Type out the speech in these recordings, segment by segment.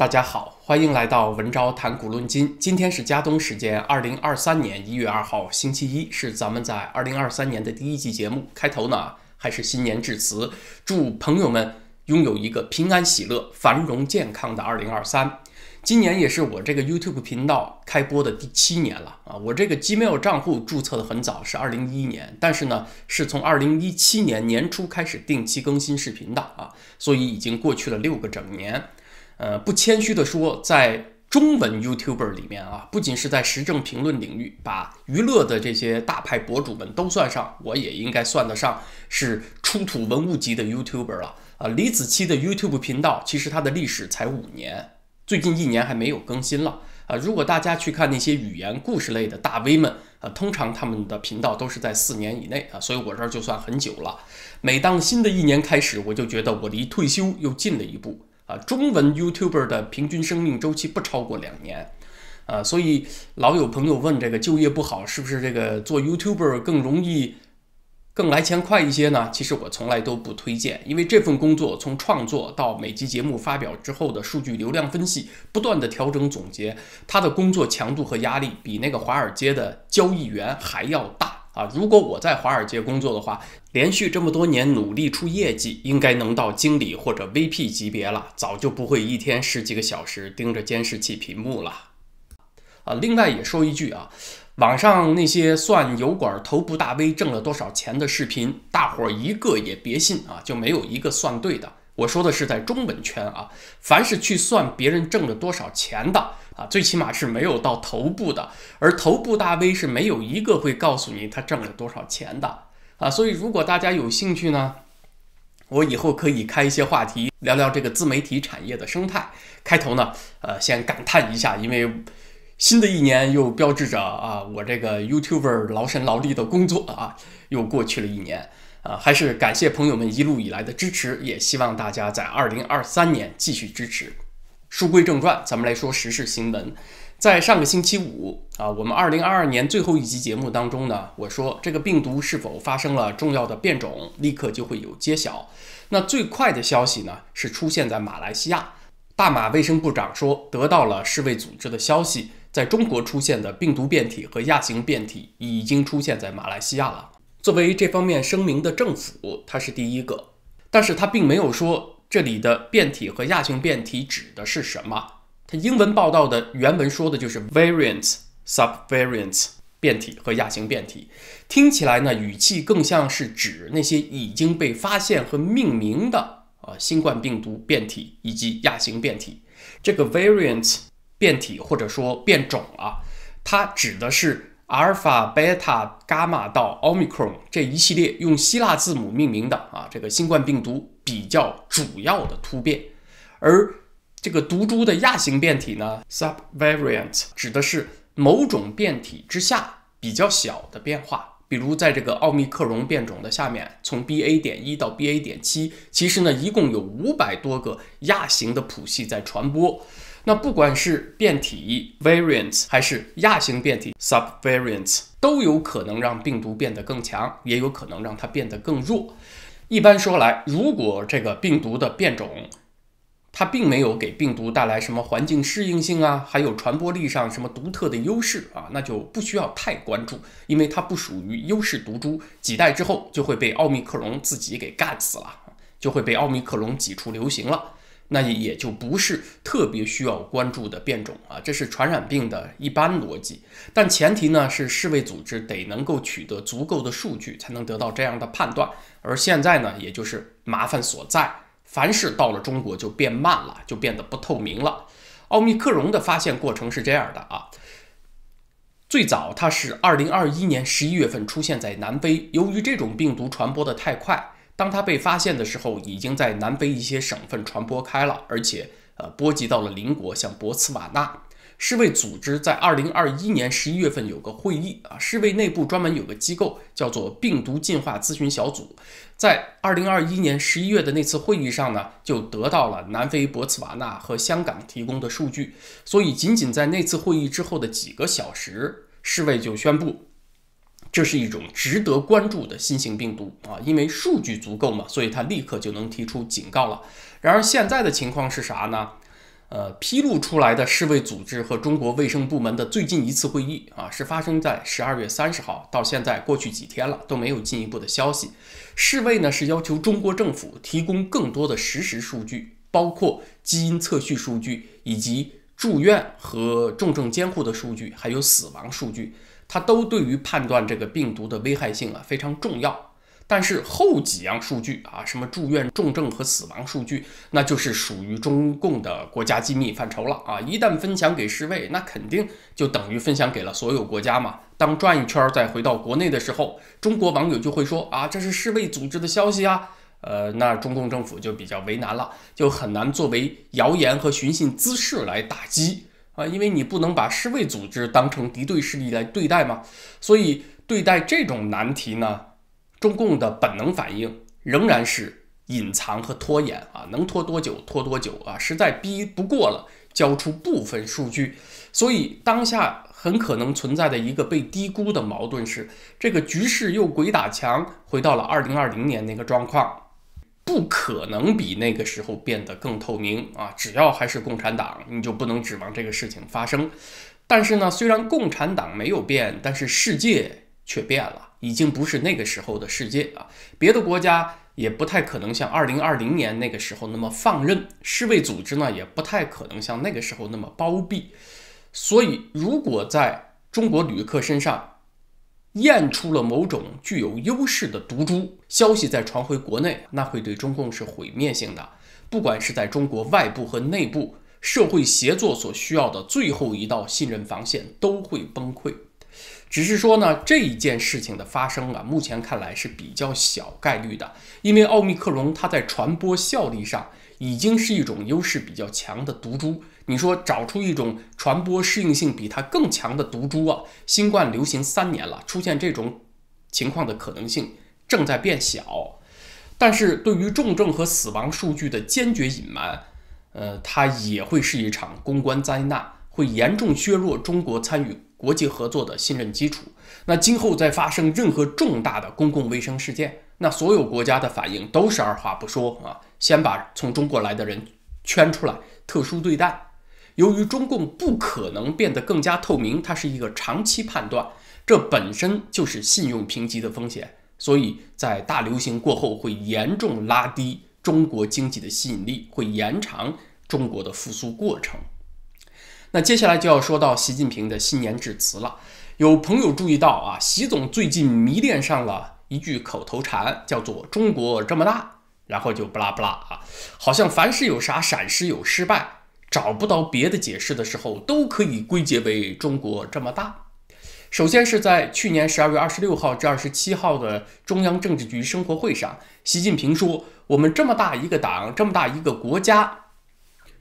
大家好，欢迎来到文昭谈古论今。今天是加东时间二零二三年一月二号星期一，是咱们在二零二三年的第一季节目开头呢，还是新年致辞？祝朋友们拥有一个平安、喜乐、繁荣、健康的二零二三。今年也是我这个 YouTube 频道开播的第七年了啊！我这个 gmail 账户注册的很早，是二零一一年，但是呢，是从二零一七年年初开始定期更新视频的啊，所以已经过去了六个整年。呃，不谦虚地说，在中文 YouTuber 里面啊，不仅是在时政评论领域，把娱乐的这些大牌博主们都算上，我也应该算得上是出土文物级的 YouTuber 了。啊，李子柒的 YouTube 频道其实它的历史才五年，最近一年还没有更新了。啊，如果大家去看那些语言故事类的大 V 们，啊，通常他们的频道都是在四年以内啊，所以我这儿就算很久了。每当新的一年开始，我就觉得我离退休又近了一步。啊，中文 YouTuber 的平均生命周期不超过两年，啊，所以老有朋友问这个就业不好，是不是这个做 YouTuber 更容易、更来钱快一些呢？其实我从来都不推荐，因为这份工作从创作到每集节目发表之后的数据流量分析，不断的调整总结，它的工作强度和压力比那个华尔街的交易员还要大。啊，如果我在华尔街工作的话，连续这么多年努力出业绩，应该能到经理或者 VP 级别了，早就不会一天十几个小时盯着监视器屏幕了。啊，另外也说一句啊，网上那些算油管头部大 V 挣了多少钱的视频，大伙儿一个也别信啊，就没有一个算对的。我说的是在中本圈啊，凡是去算别人挣了多少钱的啊，最起码是没有到头部的，而头部大 V 是没有一个会告诉你他挣了多少钱的啊。所以如果大家有兴趣呢，我以后可以开一些话题聊聊这个自媒体产业的生态。开头呢，呃，先感叹一下，因为新的一年又标志着啊，我这个 YouTubeer 劳神劳力的工作啊，又过去了一年。啊，还是感谢朋友们一路以来的支持，也希望大家在二零二三年继续支持。书归正传，咱们来说时事新闻。在上个星期五啊，我们二零二二年最后一期节目当中呢，我说这个病毒是否发生了重要的变种，立刻就会有揭晓。那最快的消息呢，是出现在马来西亚，大马卫生部长说得到了世卫组织的消息，在中国出现的病毒变体和亚型变体已经出现在马来西亚了。作为这方面声明的政府，它是第一个，但是他并没有说这里的变体和亚型变体指的是什么。他英文报道的原文说的就是 variants, subvariants，变体和亚型变体，听起来呢语气更像是指那些已经被发现和命名的啊新冠病毒变体以及亚型变体。这个 variants 变体或者说变种啊，它指的是。阿尔法、贝塔、伽马到奥密克戎这一系列用希腊字母命名的啊，这个新冠病毒比较主要的突变，而这个毒株的亚型变体呢 （subvariant） 指的是某种变体之下比较小的变化。比如在这个奥密克戎变种的下面，从 BA. 点一到 BA. 点七，其实呢一共有五百多个亚型的谱系在传播。那不管是变体 （variants） 还是亚型变体 （subvariants），都有可能让病毒变得更强，也有可能让它变得更弱。一般说来，如果这个病毒的变种，它并没有给病毒带来什么环境适应性啊，还有传播力上什么独特的优势啊，那就不需要太关注，因为它不属于优势毒株，几代之后就会被奥密克戎自己给干死了，就会被奥密克戎挤出流行了。那也也就不是特别需要关注的变种啊，这是传染病的一般逻辑。但前提呢是世卫组织得能够取得足够的数据，才能得到这样的判断。而现在呢，也就是麻烦所在，凡是到了中国就变慢了，就变得不透明了。奥密克戎的发现过程是这样的啊，最早它是二零二一年十一月份出现在南非，由于这种病毒传播的太快。当他被发现的时候，已经在南非一些省份传播开了，而且呃，波及到了邻国，像博茨瓦纳。世卫组织在2021年11月份有个会议啊，世卫内部专门有个机构叫做病毒进化咨询小组，在2021年11月的那次会议上呢，就得到了南非、博茨瓦纳和香港提供的数据，所以仅仅在那次会议之后的几个小时，世卫就宣布。这是一种值得关注的新型病毒啊，因为数据足够嘛，所以他立刻就能提出警告了。然而现在的情况是啥呢？呃，披露出来的世卫组织和中国卫生部门的最近一次会议啊，是发生在十二月三十号，到现在过去几天了，都没有进一步的消息。世卫呢是要求中国政府提供更多的实时数据，包括基因测序数据，以及住院和重症监护的数据，还有死亡数据。它都对于判断这个病毒的危害性啊非常重要，但是后几样数据啊，什么住院、重症和死亡数据，那就是属于中共的国家机密范畴了啊！一旦分享给世卫，那肯定就等于分享给了所有国家嘛。当转一圈再回到国内的时候，中国网友就会说啊，这是世卫组织的消息啊。呃，那中共政府就比较为难了，就很难作为谣言和寻衅滋事来打击。啊，因为你不能把世卫组织当成敌对势力来对待嘛，所以对待这种难题呢，中共的本能反应仍然是隐藏和拖延啊，能拖多久拖多久啊，实在逼不过了，交出部分数据。所以当下很可能存在的一个被低估的矛盾是，这个局势又鬼打墙，回到了二零二零年那个状况。不可能比那个时候变得更透明啊！只要还是共产党，你就不能指望这个事情发生。但是呢，虽然共产党没有变，但是世界却变了，已经不是那个时候的世界啊。别的国家也不太可能像2020年那个时候那么放任，世卫组织呢也不太可能像那个时候那么包庇。所以，如果在中国旅客身上，验出了某种具有优势的毒株，消息再传回国内，那会对中共是毁灭性的。不管是在中国外部和内部，社会协作所需要的最后一道信任防线都会崩溃。只是说呢，这一件事情的发生啊，目前看来是比较小概率的，因为奥密克戎它在传播效力上。已经是一种优势比较强的毒株，你说找出一种传播适应性比它更强的毒株啊？新冠流行三年了，出现这种情况的可能性正在变小。但是对于重症和死亡数据的坚决隐瞒，呃，它也会是一场公关灾难，会严重削弱中国参与国际合作的信任基础。那今后再发生任何重大的公共卫生事件，那所有国家的反应都是二话不说啊。先把从中国来的人圈出来，特殊对待。由于中共不可能变得更加透明，它是一个长期判断，这本身就是信用评级的风险。所以在大流行过后，会严重拉低中国经济的吸引力，会延长中国的复苏过程。那接下来就要说到习近平的新年致辞了。有朋友注意到啊，习总最近迷恋上了一句口头禅，叫做“中国这么大”。然后就不拉不拉啊，好像凡是有啥闪失、有失败，找不到别的解释的时候，都可以归结为中国这么大。首先是在去年十二月二十六号至二十七号的中央政治局生活会上，习近平说：“我们这么大一个党，这么大一个国家，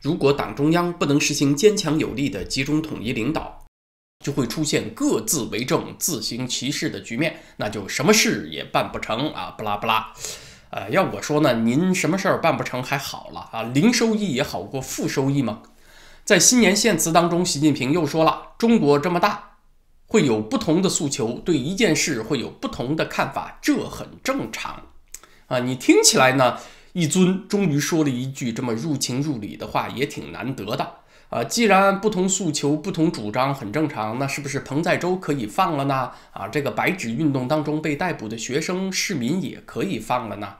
如果党中央不能实行坚强有力的集中统一领导，就会出现各自为政、自行其事的局面，那就什么事也办不成啊！不拉不拉。呃，要我说呢，您什么事儿办不成还好了啊，零收益也好过负收益吗？在新年献词当中，习近平又说了，中国这么大，会有不同的诉求，对一件事会有不同的看法，这很正常啊。你听起来呢，一尊终于说了一句这么入情入理的话，也挺难得的。啊，既然不同诉求、不同主张很正常，那是不是彭在州可以放了呢？啊，这个白纸运动当中被逮捕的学生、市民也可以放了呢？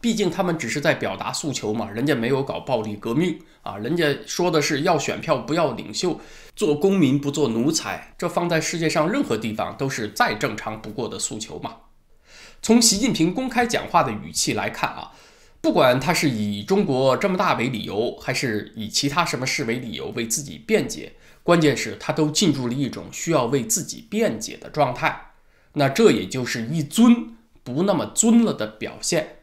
毕竟他们只是在表达诉求嘛，人家没有搞暴力革命啊，人家说的是要选票不要领袖，做公民不做奴才，这放在世界上任何地方都是再正常不过的诉求嘛。从习近平公开讲话的语气来看啊。不管他是以中国这么大为理由，还是以其他什么事为理由为自己辩解，关键是他都进入了一种需要为自己辩解的状态。那这也就是一尊不那么尊了的表现。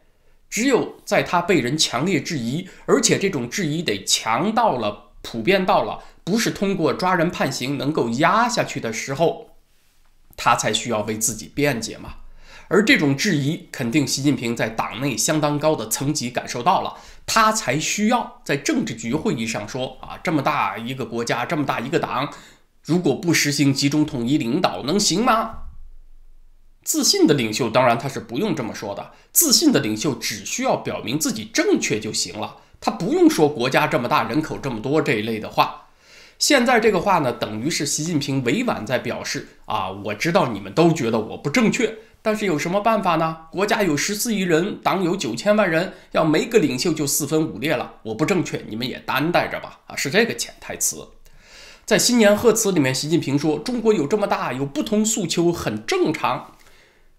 只有在他被人强烈质疑，而且这种质疑得强到了普遍到了，不是通过抓人判刑能够压下去的时候，他才需要为自己辩解嘛。而这种质疑，肯定习近平在党内相当高的层级感受到了，他才需要在政治局会议上说啊，这么大一个国家，这么大一个党，如果不实行集中统一领导，能行吗？自信的领袖当然他是不用这么说的，自信的领袖只需要表明自己正确就行了，他不用说国家这么大，人口这么多这一类的话。现在这个话呢，等于是习近平委婉在表示啊，我知道你们都觉得我不正确。但是有什么办法呢？国家有十四亿人，党有九千万人，要没个领袖就四分五裂了。我不正确，你们也担待着吧。啊，是这个潜台词。在新年贺词里面，习近平说：“中国有这么大，有不同诉求很正常。”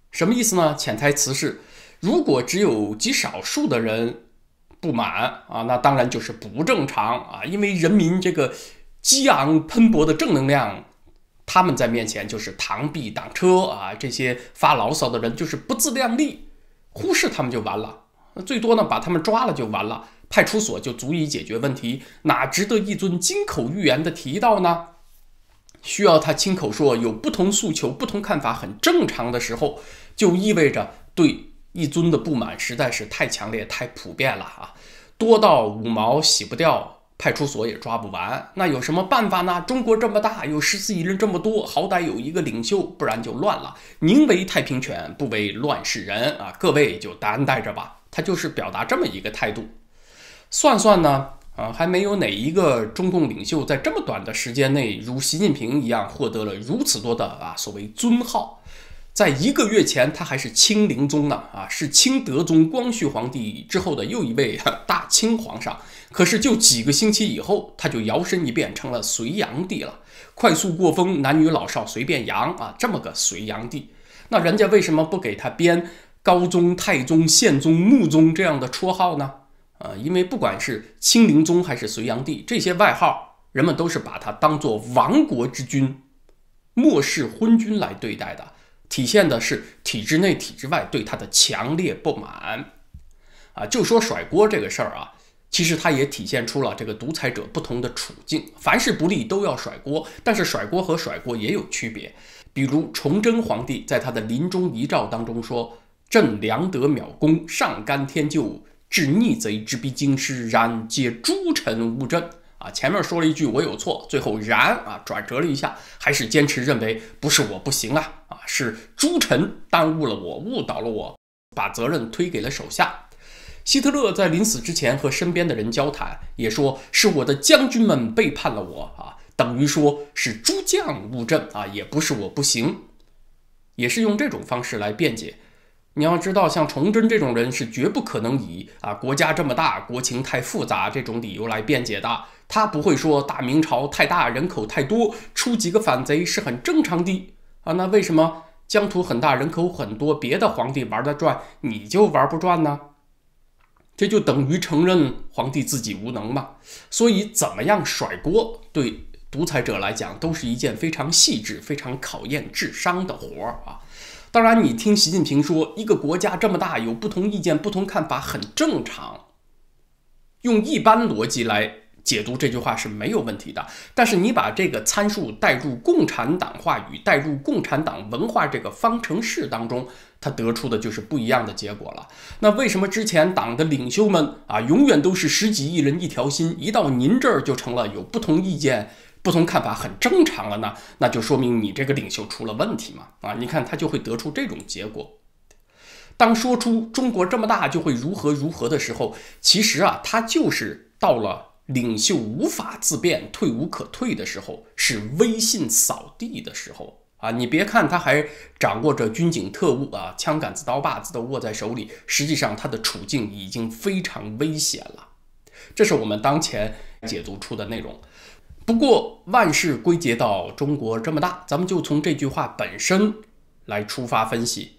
什么意思呢？潜台词是，如果只有极少数的人不满啊，那当然就是不正常啊，因为人民这个激昂喷薄的正能量。他们在面前就是螳臂挡车啊！这些发牢骚的人就是不自量力，忽视他们就完了。最多呢，把他们抓了就完了，派出所就足以解决问题，哪值得一尊金口玉言的提到呢？需要他亲口说有不同诉求、不同看法很正常的时候，就意味着对一尊的不满实在是太强烈、太普遍了啊，多到五毛洗不掉。派出所也抓不完，那有什么办法呢？中国这么大，有十四亿人这么多，好歹有一个领袖，不然就乱了。宁为太平犬，不为乱世人啊！各位就担待着吧。他就是表达这么一个态度。算算呢，啊，还没有哪一个中共领袖在这么短的时间内如习近平一样获得了如此多的啊所谓尊号。在一个月前，他还是清灵宗呢啊，是清德宗光绪皇帝之后的又一位 大清皇上。可是，就几个星期以后，他就摇身一变成了隋炀帝了。快速过风，男女老少随便扬啊，这么个隋炀帝，那人家为什么不给他编高宗、太宗、宪宗、穆宗这样的绰号呢？啊，因为不管是清灵宗还是隋炀帝，这些外号，人们都是把他当做亡国之君、末世昏君来对待的，体现的是体制内、体制外对他的强烈不满。啊，就说甩锅这个事儿啊。其实他也体现出了这个独裁者不同的处境，凡事不利都要甩锅，但是甩锅和甩锅也有区别。比如崇祯皇帝在他的临终遗诏当中说：“朕良德渺功，上甘天救，致逆贼之逼京师，然皆诸臣误朕。”啊，前面说了一句我有错，最后然啊转折了一下，还是坚持认为不是我不行啊，啊是诸臣耽误了我，误导了我，把责任推给了手下。希特勒在临死之前和身边的人交谈，也说是我的将军们背叛了我啊，等于说是诸将误阵啊，也不是我不行，也是用这种方式来辩解。你要知道，像崇祯这种人是绝不可能以啊国家这么大，国情太复杂这种理由来辩解的。他不会说大明朝太大，人口太多，出几个反贼是很正常的啊。那为什么疆土很大，人口很多，别的皇帝玩得转，你就玩不转呢？这就等于承认皇帝自己无能嘛？所以，怎么样甩锅，对独裁者来讲，都是一件非常细致、非常考验智商的活儿啊！当然，你听习近平说，一个国家这么大，有不同意见、不同看法，很正常。用一般逻辑来。解读这句话是没有问题的，但是你把这个参数带入共产党话语、带入共产党文化这个方程式当中，他得出的就是不一样的结果了。那为什么之前党的领袖们啊，永远都是十几亿人一条心，一到您这儿就成了有不同意见、不同看法，很正常了呢？那就说明你这个领袖出了问题嘛！啊，你看他就会得出这种结果。当说出“中国这么大就会如何如何”的时候，其实啊，他就是到了。领袖无法自辩、退无可退的时候，是威信扫地的时候啊！你别看他还掌握着军警特务啊，枪杆子、刀把子都握在手里，实际上他的处境已经非常危险了。这是我们当前解读出的内容。不过，万事归结到中国这么大，咱们就从这句话本身来出发分析，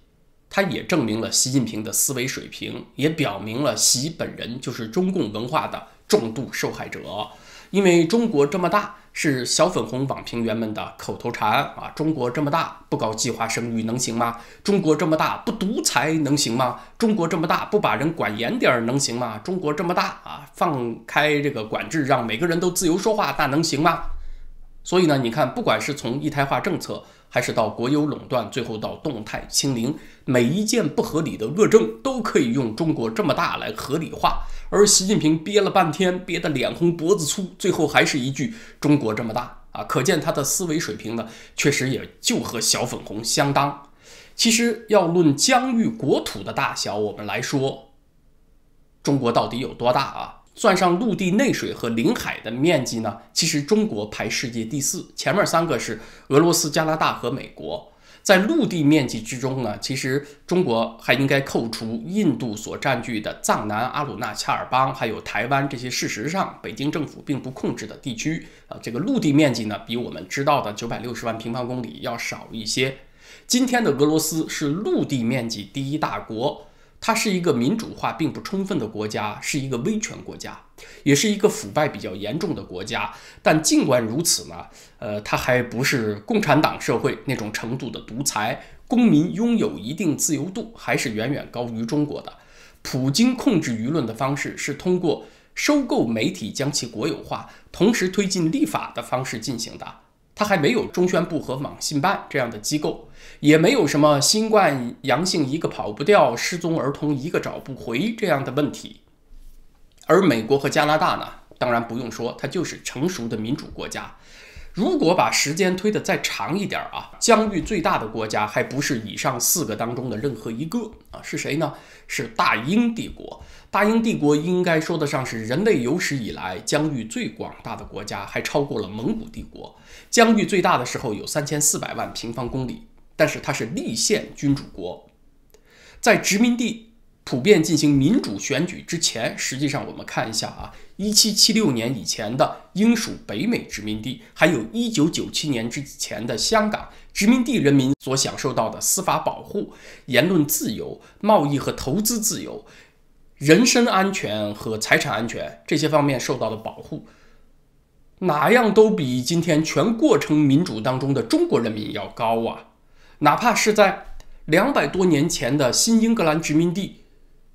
它也证明了习近平的思维水平，也表明了习本人就是中共文化的。重度受害者，因为中国这么大是小粉红网评员们的口头禅啊！中国这么大不搞计划生育能行吗？中国这么大不独裁能行吗？中国这么大不把人管严点儿能行吗？中国这么大啊，放开这个管制，让每个人都自由说话，那能行吗？所以呢，你看，不管是从一胎化政策。还是到国有垄断，最后到动态清零，每一件不合理的恶政都可以用“中国这么大”来合理化。而习近平憋了半天，憋得脸红脖子粗，最后还是一句“中国这么大”啊，可见他的思维水平呢，确实也就和小粉红相当。其实要论疆域国土的大小，我们来说，中国到底有多大啊？算上陆地内水和领海的面积呢，其实中国排世界第四，前面三个是俄罗斯、加拿大和美国。在陆地面积之中呢，其实中国还应该扣除印度所占据的藏南、阿鲁纳恰尔邦，还有台湾这些事实上北京政府并不控制的地区。啊，这个陆地面积呢，比我们知道的九百六十万平方公里要少一些。今天的俄罗斯是陆地面积第一大国。它是一个民主化并不充分的国家，是一个威权国家，也是一个腐败比较严重的国家。但尽管如此呢，呃，它还不是共产党社会那种程度的独裁，公民拥有一定自由度，还是远远高于中国的。普京控制舆论的方式是通过收购媒体将其国有化，同时推进立法的方式进行的。它还没有中宣部和网信办这样的机构，也没有什么新冠阳性一个跑不掉，失踪儿童一个找不回这样的问题。而美国和加拿大呢，当然不用说，它就是成熟的民主国家。如果把时间推得再长一点啊，疆域最大的国家还不是以上四个当中的任何一个啊，是谁呢？是大英帝国。大英帝国应该说得上是人类有史以来疆域最广大的国家，还超过了蒙古帝国。疆域最大的时候有三千四百万平方公里，但是它是立宪君主国。在殖民地普遍进行民主选举之前，实际上我们看一下啊，一七七六年以前的英属北美殖民地，还有一九九七年之前的香港殖民地人民所享受到的司法保护、言论自由、贸易和投资自由、人身安全和财产安全这些方面受到的保护。哪样都比今天全过程民主当中的中国人民要高啊！哪怕是在两百多年前的新英格兰殖民地，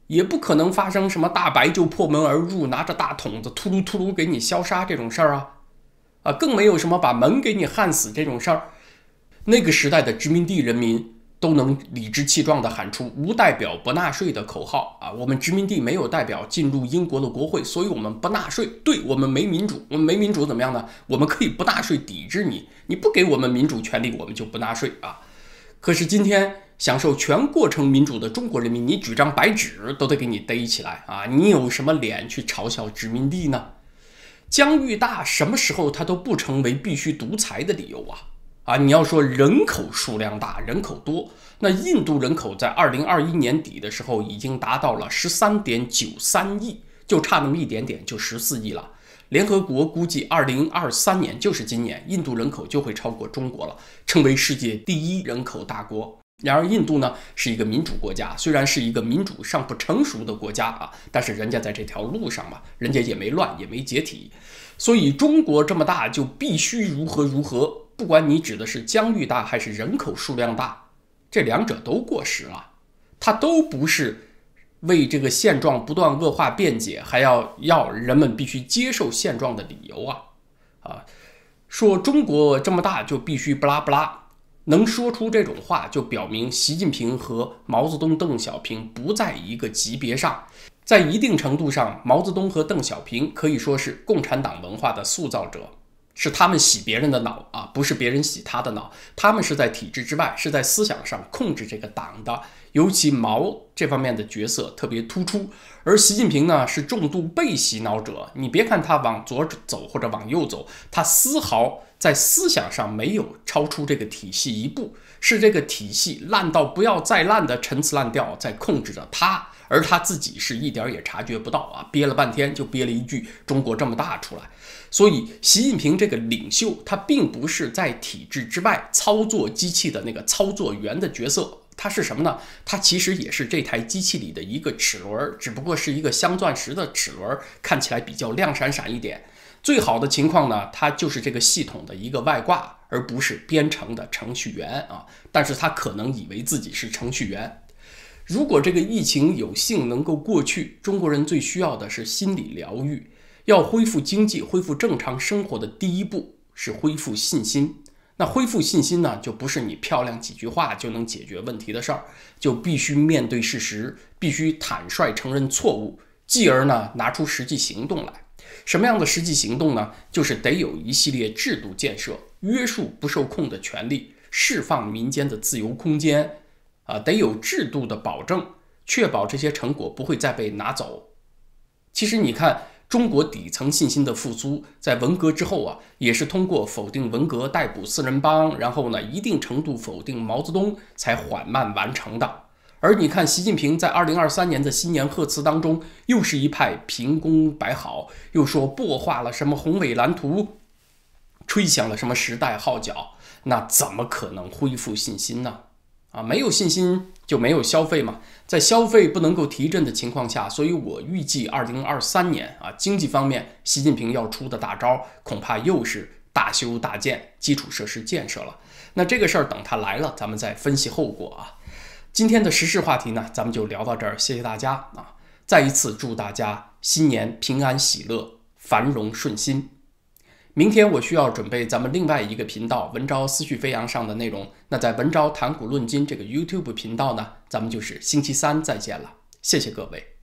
也不可能发生什么大白就破门而入，拿着大桶子突噜突噜给你消杀这种事儿啊！啊，更没有什么把门给你焊死这种事儿。那个时代的殖民地人民。都能理直气壮地喊出“无代表不纳税”的口号啊！我们殖民地没有代表进入英国的国会，所以我们不纳税。对我们没民主，我们没民主怎么样呢？我们可以不纳税，抵制你。你不给我们民主权利，我们就不纳税啊！可是今天享受全过程民主的中国人民，你举张白纸都得给你逮起来啊！你有什么脸去嘲笑殖民地呢？疆域大，什么时候他都不成为必须独裁的理由啊！啊，你要说人口数量大，人口多，那印度人口在二零二一年底的时候已经达到了十三点九三亿，就差那么一点点，就十四亿了。联合国估计二零二三年，就是今年，印度人口就会超过中国了，成为世界第一人口大国。然而，印度呢是一个民主国家，虽然是一个民主尚不成熟的国家啊，但是人家在这条路上嘛，人家也没乱，也没解体，所以中国这么大就必须如何如何。不管你指的是疆域大还是人口数量大，这两者都过时了，它都不是为这个现状不断恶化辩解，还要要人们必须接受现状的理由啊啊！说中国这么大就必须不拉不拉，能说出这种话就表明习近平和毛泽东、邓小平不在一个级别上，在一定程度上，毛泽东和邓小平可以说是共产党文化的塑造者。是他们洗别人的脑啊，不是别人洗他的脑。他们是在体制之外，是在思想上控制这个党的。尤其毛这方面的角色特别突出，而习近平呢是重度被洗脑者。你别看他往左走或者往右走，他丝毫在思想上没有超出这个体系一步，是这个体系烂到不要再烂的陈词滥调在控制着他，而他自己是一点也察觉不到啊！憋了半天就憋了一句“中国这么大”出来。所以，习近平这个领袖，他并不是在体制之外操作机器的那个操作员的角色。它是什么呢？它其实也是这台机器里的一个齿轮，只不过是一个镶钻石的齿轮，看起来比较亮闪闪一点。最好的情况呢，它就是这个系统的一个外挂，而不是编程的程序员啊。但是它可能以为自己是程序员。如果这个疫情有幸能够过去，中国人最需要的是心理疗愈，要恢复经济、恢复正常生活的第一步是恢复信心。那恢复信心呢，就不是你漂亮几句话就能解决问题的事儿，就必须面对事实，必须坦率承认错误，继而呢拿出实际行动来。什么样的实际行动呢？就是得有一系列制度建设，约束不受控的权利，释放民间的自由空间，啊，得有制度的保证，确保这些成果不会再被拿走。其实你看。中国底层信心的复苏，在文革之后啊，也是通过否定文革、逮捕四人帮，然后呢，一定程度否定毛泽东，才缓慢完成的。而你看，习近平在二零二三年的新年贺词当中，又是一派凭功摆好，又说破画了什么宏伟蓝图，吹响了什么时代号角，那怎么可能恢复信心呢？啊，没有信心就没有消费嘛，在消费不能够提振的情况下，所以我预计二零二三年啊，经济方面，习近平要出的大招恐怕又是大修大建基础设施建设了。那这个事儿等他来了，咱们再分析后果啊。今天的时事话题呢，咱们就聊到这儿，谢谢大家啊！再一次祝大家新年平安喜乐、繁荣顺心。明天我需要准备咱们另外一个频道“文昭思绪飞扬”上的内容。那在“文昭谈古论今”这个 YouTube 频道呢，咱们就是星期三再见了。谢谢各位。